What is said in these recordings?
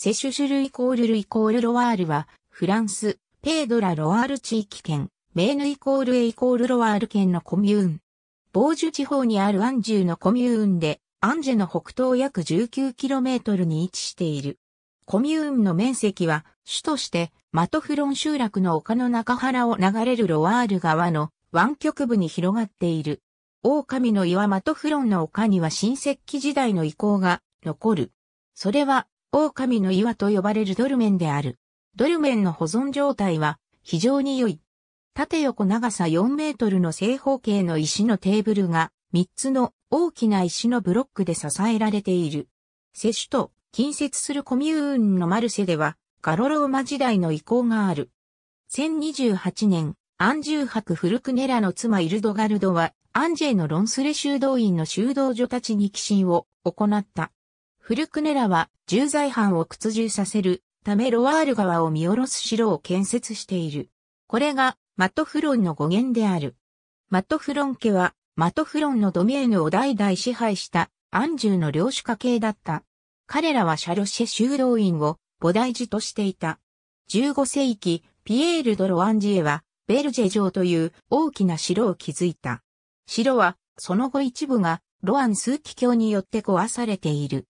セシュシュルイコールルイコールロワールは、フランス、ペードラ・ロワール地域圏、メーヌイコールエイコールロワール県のコミューン。ボージュ地方にあるアンジュのコミューンで、アンジェの北東約 19km に位置している。コミューンの面積は、主として、マトフロン集落の丘の中原を流れるロワール川の湾曲部に広がっている。狼の岩マトフロンの丘には新石器時代の遺構が残る。それは狼の岩と呼ばれるドルメンである。ドルメンの保存状態は非常に良い。縦横長さ4メートルの正方形の石のテーブルが3つの大きな石のブロックで支えられている。セシュと近接するコミューンのマルセではガロローマ時代の遺構がある。1028年、アンジュー博フルクネラの妻イルドガルドはアンジェのロンスレ修道院の修道女たちに寄進を行った。フルクネラは重罪犯を屈従させるためロワール川を見下ろす城を建設している。これがマトフロンの語源である。マトフロン家はマトフロンのドミエヌを代々支配したアンジュの領主家系だった。彼らはシャロシェ修道院を菩提寺としていた。15世紀、ピエール・ド・ロアンジエはベルジェ城という大きな城を築いた。城はその後一部がロアン数奇教によって壊されている。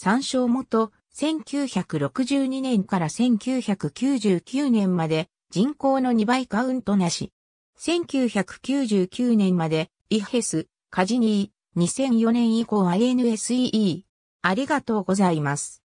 参照元、1962年から1999年まで人口の2倍カウントなし。1999年までイヘス、カジニー、2004年以降 INSEE。ありがとうございます。